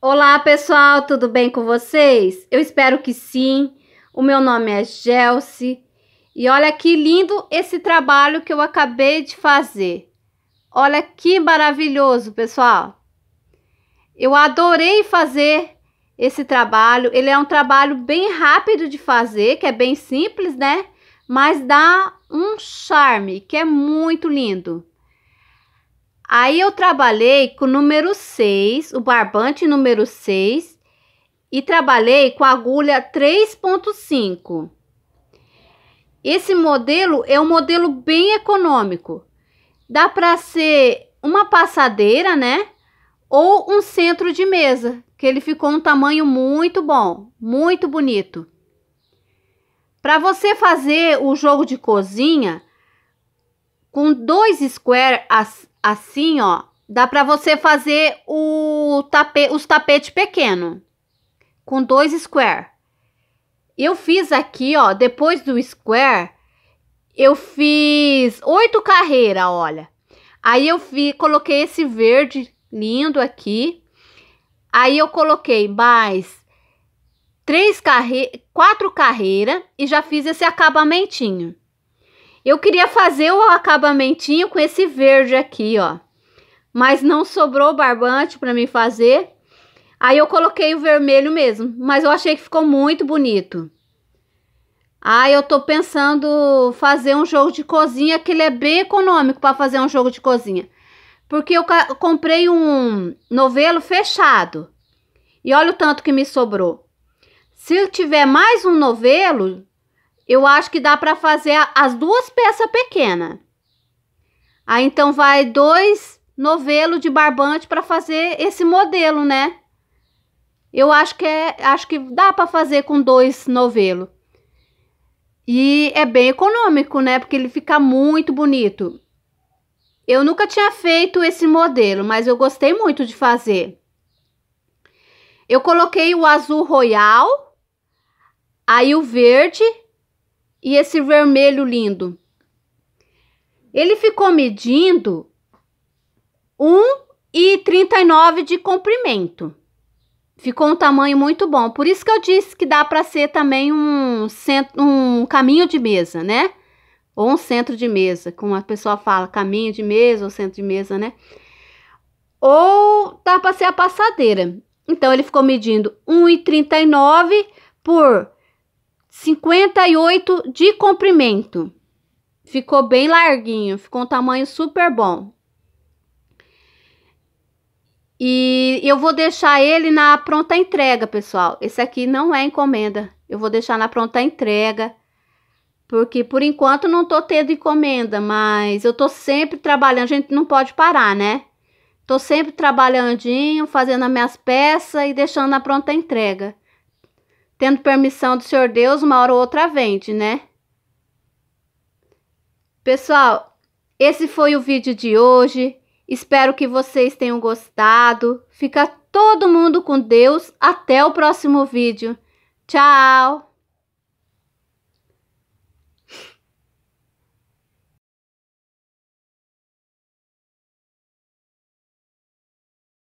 Olá, pessoal, tudo bem com vocês? Eu espero que sim. O meu nome é Gelsi e olha que lindo esse trabalho que eu acabei de fazer. Olha que maravilhoso, pessoal. Eu adorei fazer esse trabalho. Ele é um trabalho bem rápido de fazer, que é bem simples, né? Mas dá um charme que é muito lindo. Aí eu trabalhei com o número 6, o barbante número 6, e trabalhei com a agulha 3.5. Esse modelo é um modelo bem econômico. Dá para ser uma passadeira, né? Ou um centro de mesa, que ele ficou um tamanho muito bom, muito bonito. Para você fazer o jogo de cozinha, com dois square Assim, ó, dá para você fazer o tapete, os tapetes pequeno com dois square. Eu fiz aqui, ó, depois do square, eu fiz oito carreiras, olha. Aí eu fi, coloquei esse verde lindo aqui. Aí eu coloquei mais três carre quatro carreiras e já fiz esse acabamentinho. Eu queria fazer o acabamentinho com esse verde aqui, ó. Mas não sobrou barbante para mim fazer. Aí eu coloquei o vermelho mesmo, mas eu achei que ficou muito bonito. Ah, eu tô pensando fazer um jogo de cozinha, que ele é bem econômico para fazer um jogo de cozinha. Porque eu comprei um novelo fechado. E olha o tanto que me sobrou. Se eu tiver mais um novelo, eu acho que dá para fazer as duas peças pequenas. Aí então vai dois novelo de barbante para fazer esse modelo, né? Eu acho que é, acho que dá para fazer com dois novelo. E é bem econômico, né? Porque ele fica muito bonito. Eu nunca tinha feito esse modelo, mas eu gostei muito de fazer. Eu coloquei o azul royal, aí o verde e esse vermelho lindo. Ele ficou medindo 1,39 de comprimento. Ficou um tamanho muito bom. Por isso que eu disse que dá para ser também um, centro, um caminho de mesa, né? Ou um centro de mesa, como a pessoa fala, caminho de mesa ou centro de mesa, né? Ou dá para ser a passadeira. Então, ele ficou medindo 1,39 por 58 de comprimento. Ficou bem larguinho, ficou um tamanho super bom. E eu vou deixar ele na pronta entrega, pessoal. Esse aqui não é encomenda. Eu vou deixar na pronta entrega. Porque por enquanto não tô tendo encomenda, mas eu tô sempre trabalhando. A gente não pode parar, né? Tô sempre trabalhandinho, fazendo as minhas peças e deixando na pronta entrega. Tendo permissão do Senhor Deus, uma hora ou outra vende, né? Pessoal, esse foi o vídeo de hoje. Espero que vocês tenham gostado. Fica todo mundo com Deus. Até o próximo vídeo. Tchau!